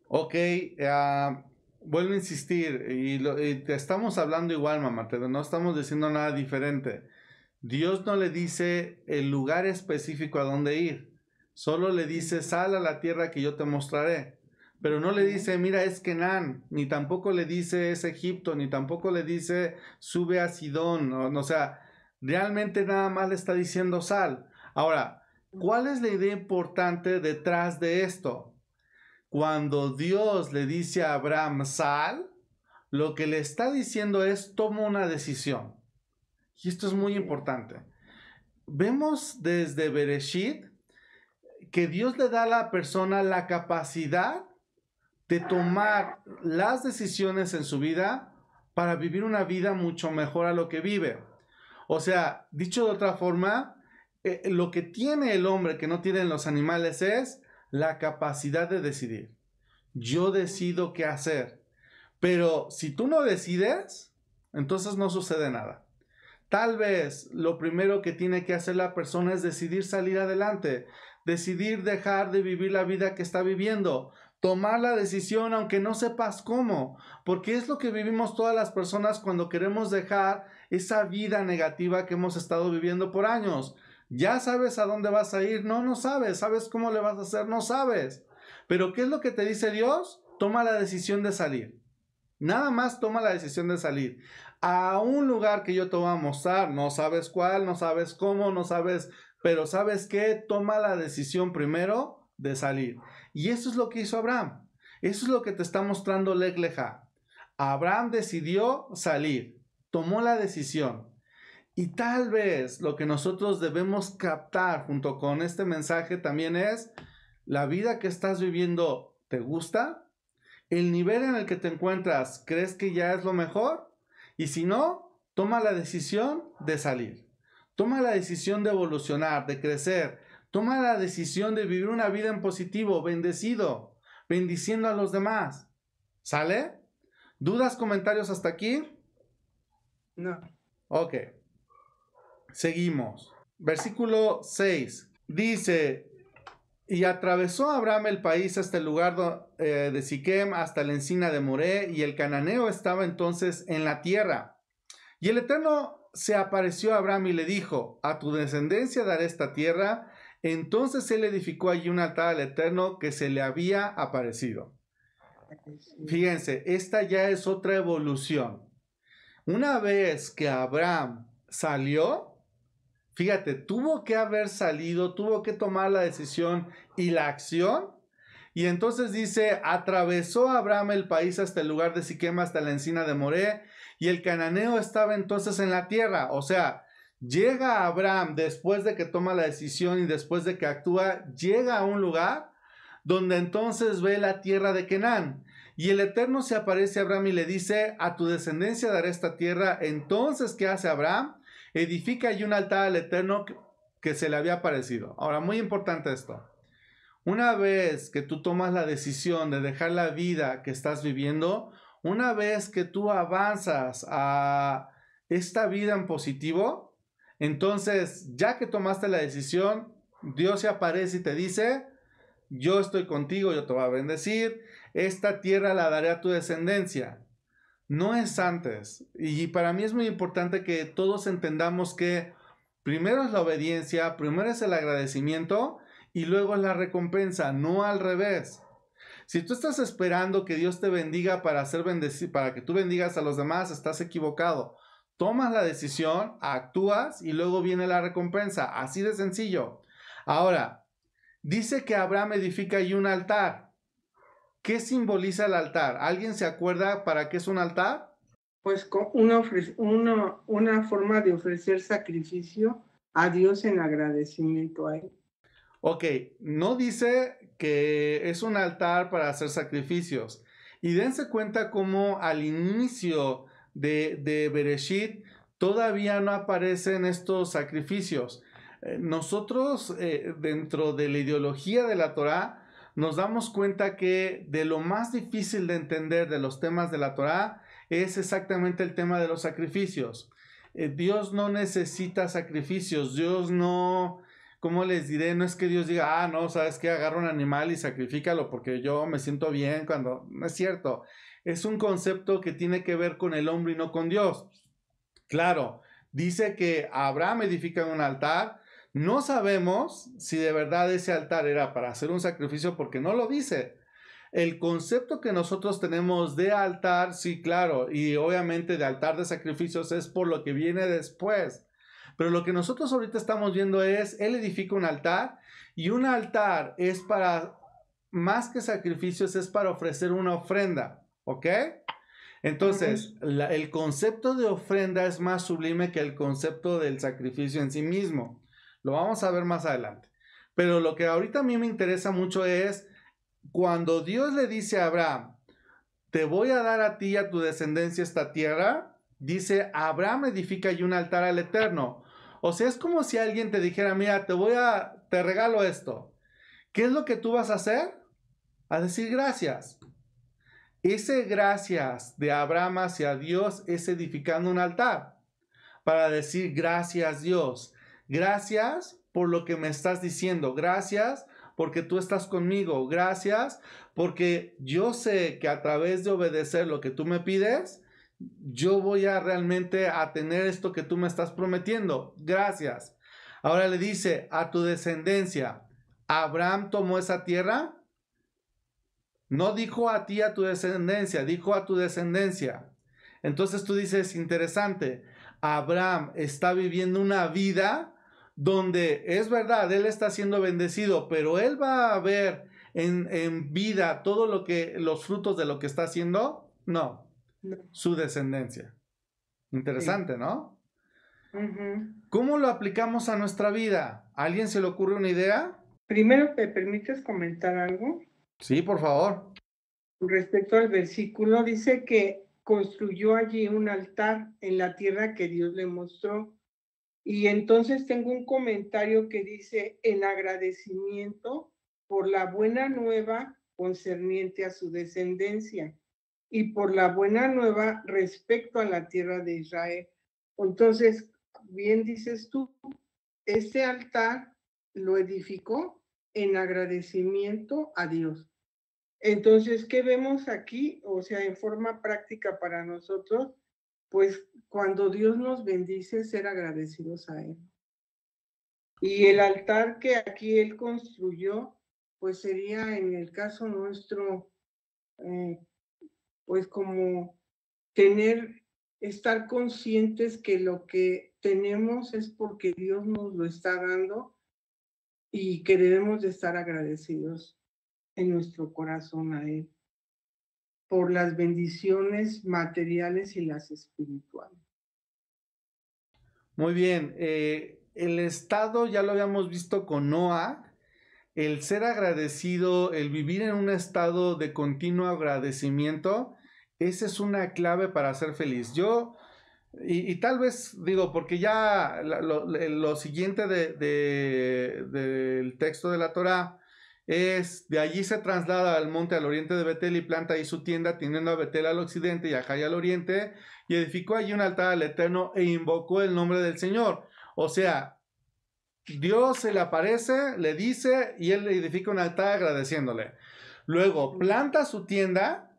Ok, ah, vuelvo a insistir, y, estamos hablando igual, mamá, pero no estamos diciendo nada diferente. Dios no le dice el lugar específico a dónde ir, solo le dice, sal a la tierra que yo te mostraré. Pero no le dice, mira, es Kenan ni tampoco le dice es Egipto, ni tampoco le dice sube a Sidón, o, o sea, realmente nada más le está diciendo sal. Ahora, ¿cuál es la idea importante detrás de esto? cuando Dios le dice a Abraham, sal, lo que le está diciendo es, toma una decisión. Y esto es muy importante. Vemos desde Bereshit que Dios le da a la persona la capacidad de tomar las decisiones en su vida para vivir una vida mucho mejor a lo que vive. O sea, dicho de otra forma, eh, lo que tiene el hombre que no tienen los animales es la capacidad de decidir. Yo decido qué hacer. Pero si tú no decides, entonces no sucede nada. Tal vez lo primero que tiene que hacer la persona es decidir salir adelante, decidir dejar de vivir la vida que está viviendo, tomar la decisión aunque no sepas cómo, porque es lo que vivimos todas las personas cuando queremos dejar esa vida negativa que hemos estado viviendo por años. Ya sabes a dónde vas a ir. No, no sabes. ¿Sabes cómo le vas a hacer? No sabes. Pero ¿qué es lo que te dice Dios? Toma la decisión de salir. Nada más toma la decisión de salir a un lugar que yo te voy a mostrar. No sabes cuál, no sabes cómo, no sabes, pero sabes qué, toma la decisión primero de salir. Y eso es lo que hizo Abraham. Eso es lo que te está mostrando Legleja. Abraham decidió salir, tomó la decisión. Y tal vez lo que nosotros debemos captar junto con este mensaje también es, la vida que estás viviendo te gusta, el nivel en el que te encuentras, crees que ya es lo mejor, y si no, toma la decisión de salir, toma la decisión de evolucionar, de crecer, toma la decisión de vivir una vida en positivo, bendecido, bendiciendo a los demás. ¿Sale? ¿Dudas, comentarios hasta aquí? No. Ok. Seguimos. Versículo 6. Dice, y atravesó Abraham el país hasta el lugar eh, de Siquem, hasta la encina de Moré, y el cananeo estaba entonces en la tierra. Y el Eterno se apareció a Abraham y le dijo, a tu descendencia daré esta tierra. Entonces él edificó allí un altar al Eterno que se le había aparecido. Fíjense, esta ya es otra evolución. Una vez que Abraham salió, Fíjate, tuvo que haber salido, tuvo que tomar la decisión y la acción. Y entonces dice, atravesó Abraham el país hasta el lugar de Siquema, hasta la encina de Moré, y el cananeo estaba entonces en la tierra. O sea, llega Abraham después de que toma la decisión y después de que actúa, llega a un lugar donde entonces ve la tierra de Kenán. Y el Eterno se aparece a Abraham y le dice, a tu descendencia daré esta tierra. Entonces, ¿qué hace Abraham? Edifica allí un altar al Eterno que se le había aparecido. Ahora, muy importante esto. Una vez que tú tomas la decisión de dejar la vida que estás viviendo, una vez que tú avanzas a esta vida en positivo, entonces ya que tomaste la decisión, Dios se aparece y te dice, yo estoy contigo, yo te voy a bendecir, esta tierra la daré a tu descendencia no es antes. Y para mí es muy importante que todos entendamos que primero es la obediencia, primero es el agradecimiento y luego es la recompensa, no al revés. Si tú estás esperando que Dios te bendiga para ser para que tú bendigas a los demás, estás equivocado. Tomas la decisión, actúas y luego viene la recompensa, así de sencillo. Ahora, dice que Abraham edifica y un altar. ¿Qué simboliza el altar? ¿Alguien se acuerda para qué es un altar? Pues una, una, forma de ofrecer sacrificio a Dios en agradecimiento a Él. Ok, no dice que es un altar para hacer sacrificios. Y dense cuenta cómo al inicio de, de Bereshit todavía no aparecen estos sacrificios. Eh, nosotros, eh, dentro de la ideología de la Torah, nos damos cuenta que de lo más difícil de entender de los temas de la Torá es exactamente el tema de los sacrificios. Eh, Dios no necesita sacrificios, Dios no, ¿cómo les diré? No es que Dios diga, ah, no, sabes que agarra un animal y sacrifícalo porque yo me siento bien cuando, no es cierto, es un concepto que tiene que ver con el hombre y no con Dios. Claro, dice que Abraham edifica un altar, no sabemos si de verdad ese altar era para hacer un sacrificio porque no lo dice. El concepto que nosotros tenemos de altar, sí, claro, y obviamente de altar de sacrificios es por lo que viene después. Pero lo que nosotros ahorita estamos viendo es, él edifica un altar y un altar es para, más que sacrificios, es para ofrecer una ofrenda, ¿ok? Entonces, el concepto de ofrenda es más sublime que el concepto del sacrificio en sí mismo. Lo vamos a ver más adelante. Pero lo que ahorita a mí me interesa mucho es cuando Dios le dice a Abraham, te voy a dar a ti y a tu descendencia esta tierra, dice, Abraham edifica y un altar al Eterno. O sea, es como si alguien te dijera, mira, te voy a, te regalo esto. ¿Qué es lo que tú vas a hacer? A decir gracias. Ese gracias de Abraham hacia Dios es edificando un altar para decir gracias Dios. Gracias por lo que me estás diciendo. Gracias porque tú estás conmigo. Gracias porque yo sé que a través de obedecer lo que tú me pides, yo voy a realmente a tener esto que tú me estás prometiendo. Gracias. Ahora le dice a tu descendencia, Abraham tomó esa tierra. No dijo a ti, a tu descendencia, dijo a tu descendencia. Entonces tú dices, interesante, Abraham está viviendo una vida donde es verdad, él está siendo bendecido, pero él va a ver en, vida todo lo que, los frutos de lo que está haciendo, no, su descendencia. Interesante, ¿no? ¿Cómo lo aplicamos a nuestra vida? ¿A alguien se le ocurre una idea? Primero, ¿te permites comentar algo? Sí, por favor. Respecto al versículo, dice que construyó allí un altar en la tierra que Dios le mostró y entonces tengo un comentario que dice, en agradecimiento por la buena nueva concerniente a su descendencia y por la buena nueva respecto a la tierra de Israel. Entonces, bien dices tú, este altar lo edificó en agradecimiento a Dios. Entonces, ¿qué vemos aquí? O sea, en forma práctica para nosotros, pues cuando Dios nos bendice, ser agradecidos a Él. Y el altar que aquí Él construyó, pues sería en el caso nuestro, eh, pues como tener, estar conscientes que lo que tenemos es porque Dios nos lo está dando y que debemos de estar agradecidos en nuestro corazón a Él por las bendiciones materiales y las espirituales. Muy bien. Eh, el Estado ya lo habíamos visto con Noah, El ser agradecido, el vivir en un estado de continuo agradecimiento, esa es una clave para ser feliz. Yo, y, tal vez digo, porque ya lo, siguiente de, del texto de la Torah es, de allí se traslada al monte al oriente de Betel y planta ahí su tienda, teniendo a Betel al occidente y a al oriente, y edificó allí un altar al Eterno e invocó el nombre del Señor. O sea, Dios se le aparece, le dice, y él le edifica un altar agradeciéndole. Luego planta su tienda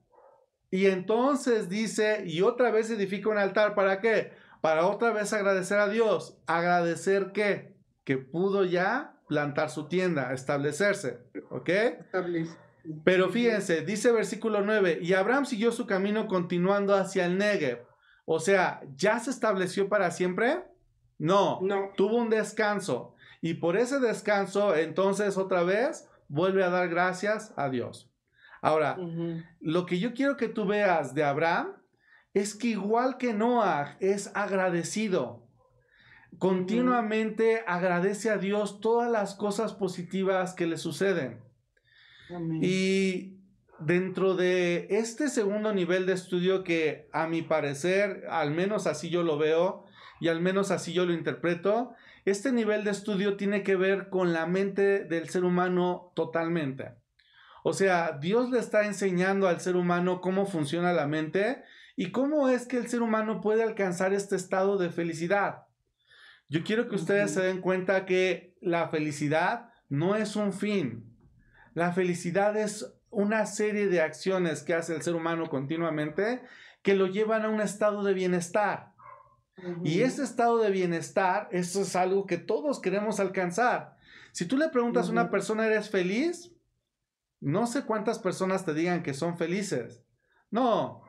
y entonces dice, y otra vez edifica un altar, ¿para qué? Para otra vez agradecer a Dios. ¿Agradecer qué? Que pudo ya plantar su tienda, establecerse, ¿ok? Pero fíjense, dice versículo 9, y Abraham siguió su camino continuando hacia el Negev. O sea, ¿ya se estableció para siempre? No, no. tuvo un descanso. Y por ese descanso, entonces otra vez, vuelve a dar gracias a Dios. Ahora, lo que yo quiero que tú veas de Abraham es que igual que Noah es agradecido. Continuamente agradece a Dios todas las cosas positivas que le suceden. Y dentro de este segundo nivel de estudio que a mi parecer, al menos así yo lo veo y al menos así yo lo interpreto, este nivel de estudio tiene que ver con la mente del ser humano totalmente. O sea, Dios le está enseñando al ser humano cómo funciona la mente y cómo es que el ser humano puede alcanzar este estado de felicidad. Yo quiero que ustedes se den cuenta que la felicidad no es un fin. La felicidad es una serie de acciones que hace el ser humano continuamente que lo llevan a un estado de bienestar. Y ese estado de bienestar, eso es algo que todos queremos alcanzar. Si tú le preguntas a una persona, ¿eres feliz? No sé cuántas personas te digan que son felices. No,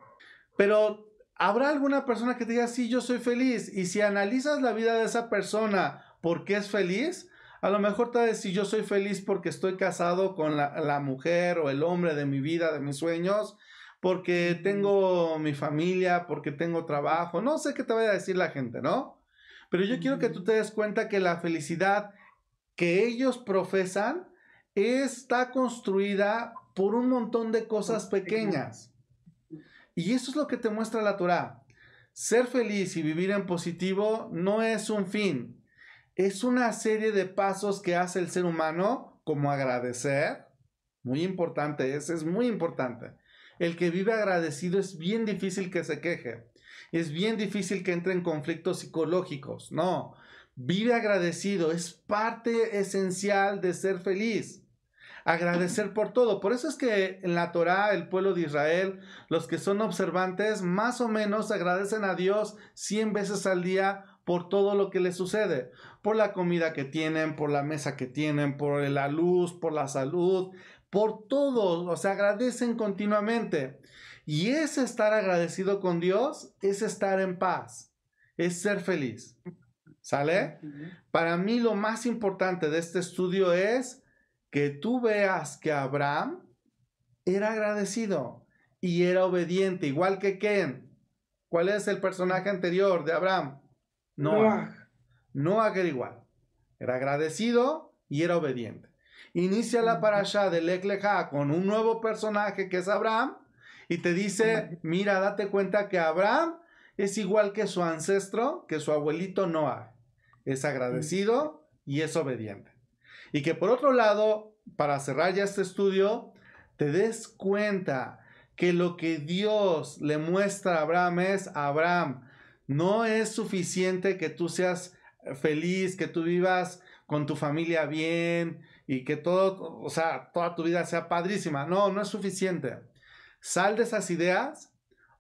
pero habrá alguna persona que te diga, sí, yo soy feliz. Y si analizas la vida de esa persona, ¿por qué es feliz? A lo mejor te va a decir, yo soy feliz porque estoy casado con la, mujer o el hombre de mi vida, de mis sueños, porque tengo mi familia, porque tengo trabajo. No sé qué te vaya a decir la gente, ¿no? Pero yo quiero que tú te des cuenta que la felicidad que ellos profesan está construida por un montón de cosas pequeñas. Y eso es lo que te muestra la Torah. Ser feliz y vivir en positivo no es un fin, es una serie de pasos que hace el ser humano, como agradecer, muy importante, eso es muy importante. El que vive agradecido es bien difícil que se queje, es bien difícil que entre en conflictos psicológicos, no. Vive agradecido, es parte esencial de ser feliz agradecer por todo. Por eso es que en la Torá, el pueblo de Israel, los que son observantes, más o menos agradecen a Dios 100 veces al día por todo lo que les sucede, por la comida que tienen, por la mesa que tienen, por la luz, por la salud, por todo, o sea, agradecen continuamente. Y es estar agradecido con Dios es estar en paz, es ser feliz. ¿Sale? Para mí lo más importante de este estudio es que tú veas que Abraham era agradecido y era obediente, igual que Ken. ¿Cuál es el personaje anterior de Abraham? Noah. Noah era igual. Era agradecido y era obediente. Inicia la parasha de Lechá con un nuevo personaje que es Abraham y te dice, mira, date cuenta que Abraham es igual que su ancestro, que su abuelito Noah. Es agradecido y es obediente. Y que por otro lado, para cerrar ya este estudio, te des cuenta que lo que Dios le muestra a Abraham es, Abraham, no es suficiente que tú seas feliz, que tú vivas con tu familia bien y que todo, o sea, toda tu vida sea padrísima. No, no es suficiente. Sal de esas ideas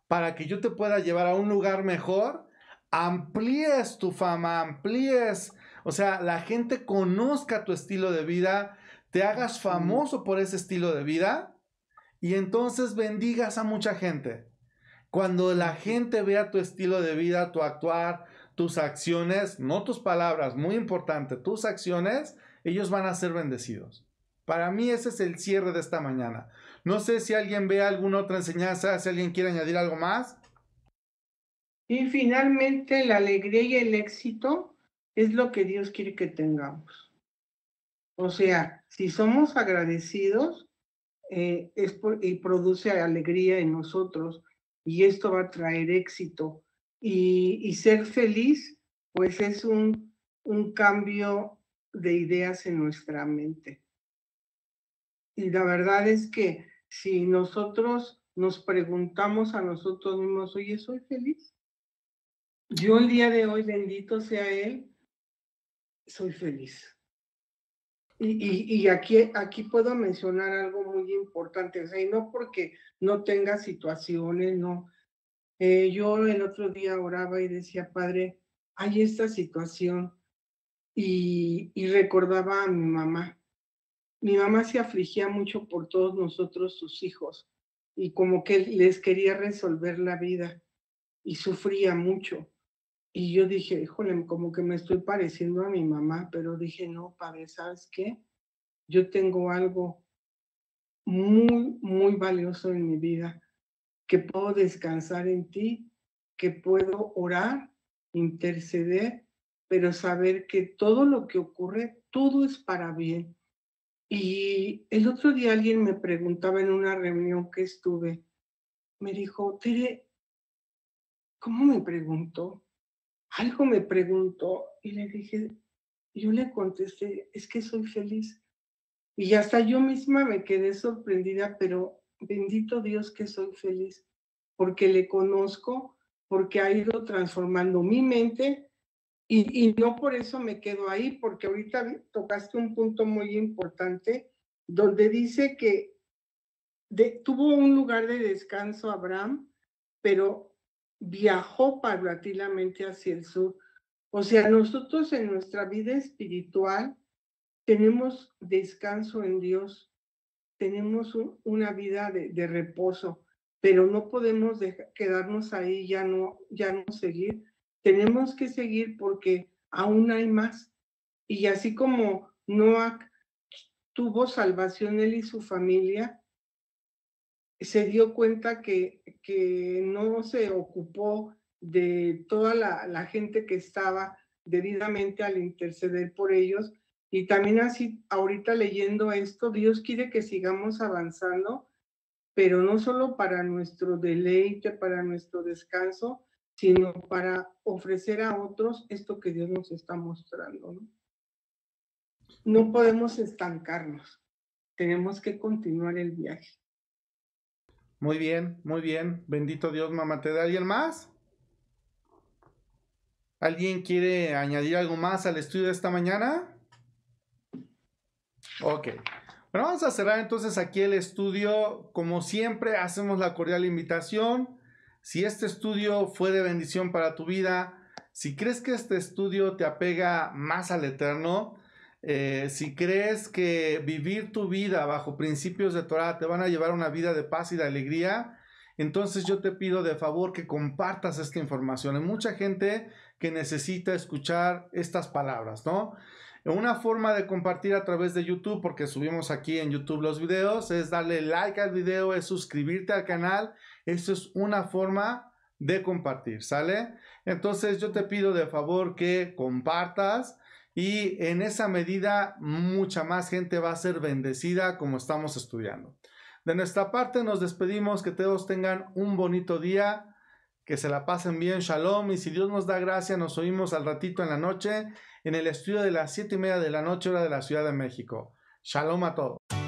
para que yo te pueda llevar a un lugar mejor, amplíes tu fama, amplíes o sea, la gente conozca tu estilo de vida, te hagas famoso por ese estilo de vida y entonces bendigas a mucha gente. Cuando la gente vea tu estilo de vida, tu actuar, tus acciones, no tus palabras, muy importante, tus acciones, ellos van a ser bendecidos. Para mí ese es el cierre de esta mañana. No sé si alguien ve alguna otra enseñanza, si alguien quiere añadir algo más. Y finalmente la alegría y el éxito es lo que Dios quiere que tengamos. O sea, si somos agradecidos, eh, es y produce alegría en nosotros y esto va a traer éxito. Y, ser feliz, pues es un, un cambio de ideas en nuestra mente. Y la verdad es que si nosotros nos preguntamos a nosotros mismos, oye, ¿soy feliz? Yo el día de hoy, bendito sea Él, soy feliz. Y, y, aquí, aquí puedo mencionar algo muy importante, y no porque no tenga situaciones, no. Eh, yo el otro día oraba y decía, Padre, hay esta situación, y, y recordaba a mi mamá. Mi mamá se afligía mucho por todos nosotros, sus hijos, y como que les quería resolver la vida, y sufría mucho. Y yo dije, híjole, como que me estoy pareciendo a mi mamá, pero dije, no, padre, ¿sabes qué? Yo tengo algo muy, muy valioso en mi vida, que puedo descansar en ti, que puedo orar, interceder, pero saber que todo lo que ocurre, todo es para bien. Y el otro día alguien me preguntaba en una reunión que estuve, me dijo, Tere, ¿cómo me preguntó? algo me preguntó y le dije, yo le contesté, es que soy feliz. Y hasta yo misma me quedé sorprendida, pero bendito Dios que soy feliz, porque le conozco, porque ha ido transformando mi mente y, no por eso me quedo ahí, porque ahorita tocaste un punto muy importante donde dice que de, tuvo un lugar de descanso Abraham, pero viajó paulatinamente hacia el sur. O sea, nosotros en nuestra vida espiritual tenemos descanso en Dios, tenemos una vida de, reposo, pero no podemos quedarnos ahí, ya no, ya no seguir. Tenemos que seguir porque aún hay más. Y así como Noah tuvo salvación él y su familia, se dio cuenta que, que no se ocupó de toda la, gente que estaba debidamente al interceder por ellos. Y también así, ahorita leyendo esto, Dios quiere que sigamos avanzando, pero no solo para nuestro deleite, para nuestro descanso, sino para ofrecer a otros esto que Dios nos está mostrando. no podemos estancarnos, tenemos que continuar el viaje. Muy bien, muy bien. Bendito Dios, mamá. ¿Te da alguien más? ¿Alguien quiere añadir algo más al estudio de esta mañana? Ok. Bueno, vamos a cerrar entonces aquí el estudio. Como siempre, hacemos la cordial invitación. Si este estudio fue de bendición para tu vida, si crees que este estudio te apega más al Eterno, eh, si crees que vivir tu vida bajo principios de Torah te van a llevar a una vida de paz y de alegría, entonces yo te pido de favor que compartas esta información. Hay mucha gente que necesita escuchar estas palabras, ¿no? Una forma de compartir a través de YouTube, porque subimos aquí en YouTube los videos, es darle like al video, es suscribirte al canal. Eso es una forma de compartir, ¿sale? Entonces yo te pido de favor que compartas y en esa medida mucha más gente va a ser bendecida como estamos estudiando. De nuestra parte nos despedimos, que todos tengan un bonito día, que se la pasen bien, shalom, y si Dios nos da gracia, nos oímos al ratito en la noche en el estudio de las siete y media de la noche hora de la Ciudad de México. Shalom a todos.